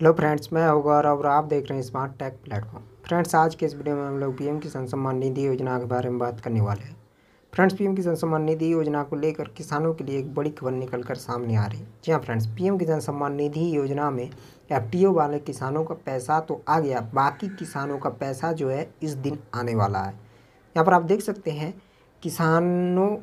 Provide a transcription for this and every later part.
hello friends मैं होगा और आप देख रहे हैं स्मार्ट टेक प्लेटफॉर्म फ्रेंड्स आज के इस वीडियो में हम लोग पीएम किसान सम्मान निधि योजना के बारे में बात करने वाले हैं फ्रेंड्स पीएम किसान सम्मान निधि योजना को लेकर किसानों के लिए एक बड़ी खबर निकल कर सामने आ रही है जी हाँ फ्रेंड्स पीएम किसान सम्मान निधि योजना में एफ वाले किसानों का पैसा तो आ गया बाकी किसानों का पैसा जो है इस दिन आने वाला है यहाँ पर आप देख सकते हैं किसानों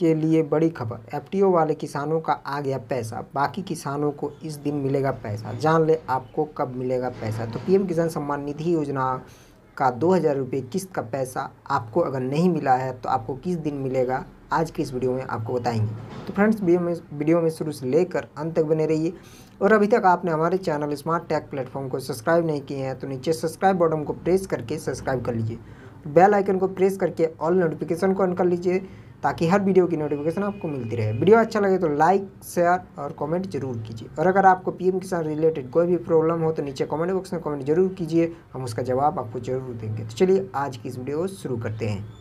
के लिए बड़ी खबर एफटीओ वाले किसानों का आ गया पैसा बाकी किसानों को इस दिन मिलेगा पैसा जान ले आपको कब मिलेगा पैसा तो पीएम किसान सम्मान निधि योजना का दो हज़ार रुपये किस्त का पैसा आपको अगर नहीं मिला है तो आपको किस दिन मिलेगा आज की इस वीडियो में आपको बताएंगे तो फ्रेंड्स वीडियो में वीडियो में शुरू से लेकर अंत तक बने रहिए और अभी तक आपने हमारे चैनल स्मार्ट टैग प्लेटफॉर्म को सब्सक्राइब नहीं किए हैं तो नीचे सब्सक्राइब बटन को प्रेस करके सब्सक्राइब कर लीजिए बेल आइकन को प्रेस करके ऑल नोटिफिकेशन को ऑन कर लीजिए ताकि हर वीडियो की नोटिफिकेशन आपको मिलती रहे वीडियो अच्छा लगे तो लाइक शेयर और कमेंट जरूर कीजिए और अगर आपको पीएम किसान रिलेटेड कोई भी प्रॉब्लम हो तो नीचे कमेंट बॉक्स में कमेंट जरूर कीजिए हम उसका जवाब आपको जरूर देंगे तो चलिए आज की इस वीडियो को शुरू करते हैं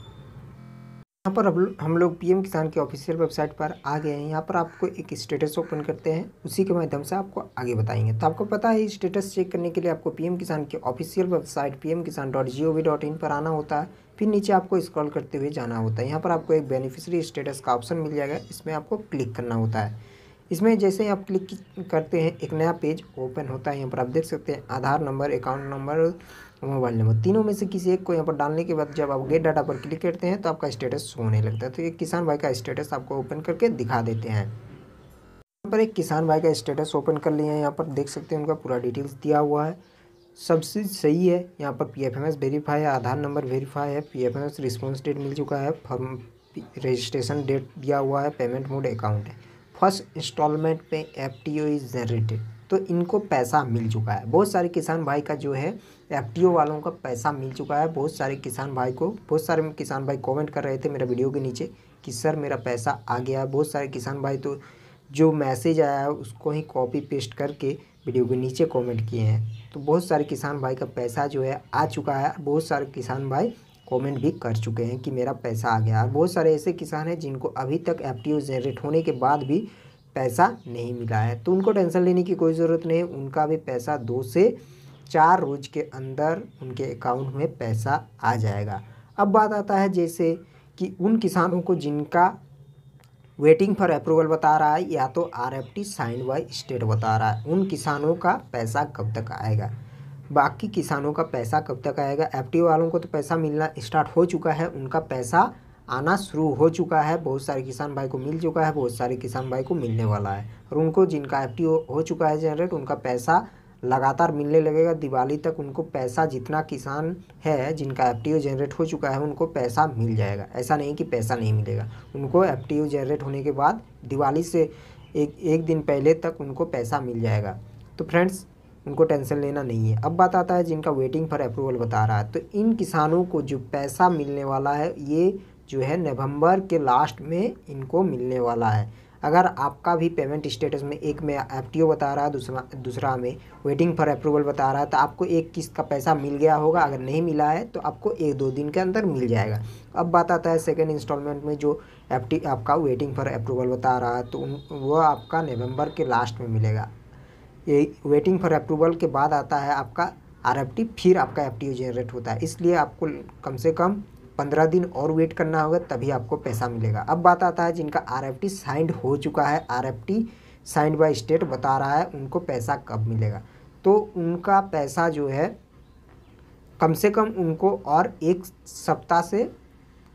यहाँ पर हम लोग पीएम किसान की ऑफिशियल वेबसाइट पर आ गए हैं यहाँ पर आपको एक स्टेटस ओपन करते हैं उसी के माध्यम से आपको आगे बताएंगे तो आपको पता है स्टेटस चेक करने के लिए आपको पीएम किसान की official website M Kisan dot G O V dot in पर आना होता है फिर नीचे आपको स्क्रॉल करते हुए जाना होता है यहाँ पर आपको एक बेनिफिशरी स्टेटस का ऑप्शन मिल जाएगा इसमें आपको क्लिक करना होता है इसमें जैसे आप क्लिक करते हैं एक नया पेज ओपन होता है यहाँ पर आप देख सकते हैं Aadhaar number account number mobile number तीनों में से किसी एक को यहाँ पर डालने के बाद जब आप गेट डाटा पर क्लिक करते हैं तो आपका स्टेटस होने लगता है तो ये किसान भाई का स्टेटस आपको ओपन करके दिखा देते हैं यहाँ पर एक किसान भाई का स्टेटस ओपन कर लिए हैं यहाँ पर देख सकते हैं उनका पूरा डिटेल्स दिया हुआ है सबसे सही है यहाँ पर P F M S verify है आधार नंबर वेरीफाई है P F M S response date मिल चुका है फॉर्म रजिस्ट्रेशन डेट दिया हुआ है पेमेंट मोड अकाउंट है first installment pay F is generated तो इनको पैसा मिल चुका है बहुत सारे किसान भाई का जो है एफ वालों का पैसा मिल चुका है बहुत सारे किसान भाई को बहुत सारे किसान भाई कमेंट कर रहे थे मेरा वीडियो के नीचे कि सर मेरा पैसा आ गया है बहुत सारे किसान भाई तो जो मैसेज आया है उसको ही कॉपी पेस्ट करके वीडियो के नीचे कमेंट किए हैं तो बहुत सारे किसान भाई का पैसा जो है आ चुका है बहुत सारे किसान भाई कमेंट भी कर चुके हैं कि मेरा पैसा आ गया बहुत सारे ऐसे किसान हैं जिनको अभी तक एफ जनरेट होने के बाद भी पैसा नहीं मिला है तो उनको टेंशन लेने की कोई ज़रूरत नहीं उनका भी पैसा दो से चार रोज के अंदर उनके अकाउंट में पैसा आ जाएगा अब बात आता है जैसे कि उन किसानों को जिनका वेटिंग फॉर अप्रूवल बता रहा है या तो R F T sign by state बता रहा है उन किसानों का पैसा कब तक आएगा बाकी किसानों का पैसा कब तक आएगा एफ वालों को तो पैसा मिलना स्टार्ट हो चुका है उनका पैसा आना शुरू हो चुका है बहुत सारे किसान भाई को मिल चुका है बहुत सारे किसान भाई को मिलने वाला है और उनको जिनका एफ हो चुका है जनरेट उनका पैसा लगातार मिलने लगेगा दिवाली तक उनको पैसा जितना किसान है जिनका एफ जनरेट हो चुका है उनको पैसा मिल जाएगा ऐसा नहीं कि पैसा नहीं मिलेगा उनको एफ जनरेट होने के बाद दिवाली से एक एक दिन पहले तक उनको पैसा मिल जाएगा तो फ्रेंड्स उनको टेंशन लेना नहीं है अब बात आता है जिनका वेटिंग फॉर अप्रूवल बता रहा है तो इन किसानों को जो पैसा मिलने वाला है ये जो है नवंबर के लास्ट में इनको मिलने वाला है अगर आपका भी पेमेंट स्टेटस में एक में एफ बता रहा है दूसरा दूसरा में वेटिंग फॉर अप्रूवल बता रहा है तो आपको एक किस्त का पैसा मिल गया होगा अगर नहीं मिला है तो आपको एक दो दिन के अंदर मिल जाएगा अब बात आता है सेकेंड इंस्टॉलमेंट में जो एफ आपका वेटिंग फॉर अप्रूवल बता रहा है तो वह आपका नवंबर के लास्ट में मिलेगा ये वेटिंग फॉर अप्रूवल के बाद आता है आपका आर फिर आपका एफ जनरेट होता है इसलिए आपको कम से कम पंद्रह दिन और वेट करना होगा तभी आपको पैसा मिलेगा अब बात आता है जिनका आर एफ टी साइंड हो चुका है R F T signed by state बता रहा है उनको पैसा कब मिलेगा तो उनका पैसा जो है कम से कम उनको और एक सप्ताह से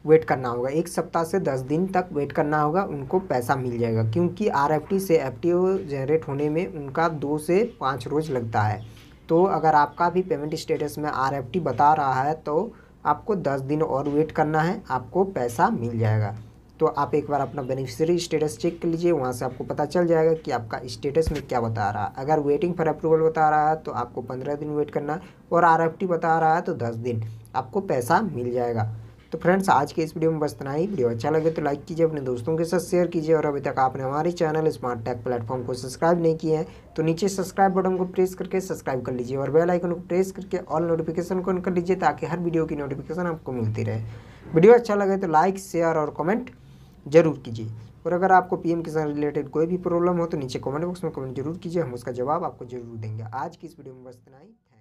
वेट करना होगा एक सप्ताह से दस दिन तक वेट करना होगा उनको पैसा मिल जाएगा क्योंकि आर से एफ जनरेट होने में उनका दो से पाँच रोज़ लगता है तो अगर आपका भी पेमेंट स्टेटस में आर बता रहा है तो आपको दस दिन और वेट करना है आपको पैसा मिल जाएगा तो आप एक बार अपना बेनिफिशियरी स्टेटस चेक कर लीजिए वहाँ से आपको पता चल जाएगा कि आपका स्टेटस में क्या बता रहा है अगर वेटिंग फॉर अप्रूवल बता रहा है तो आपको पंद्रह दिन वेट करना और आर बता रहा है तो दस दिन आपको पैसा मिल जाएगा तो फ्रेंड्स आज के इस वीडियो में बस इतना ही वीडियो अच्छा लगे तो लाइक कीजिए अपने दोस्तों के साथ शेयर कीजिए और अभी तक आपने हमारे चैनल स्मार्ट टैक प्लेटफॉर्म को सब्सक्राइब नहीं किया है तो नीचे सब्सक्राइब बटन को प्रेस करके सब्सक्राइब कर लीजिए और बेल आइकन को प्रेस करके ऑल नोटिफिकेशन को ऑन कर लीजिए ताकि हर वीडियो की नोटिफिकेशन आपको मिलती रहे वीडियो अच्छा लगे तो लाइक शेयर और कमेंट जरूर कीजिए और अगर आपको पीएम किसान रिलेटेड कोई भी प्रॉब्लम हो तो नीचे कमेंट बॉक्स में कमेंट जरूर कीजिए हम उसका जवाब आपको जरूर देंगे आज की इस वीडियो में बस इतना ही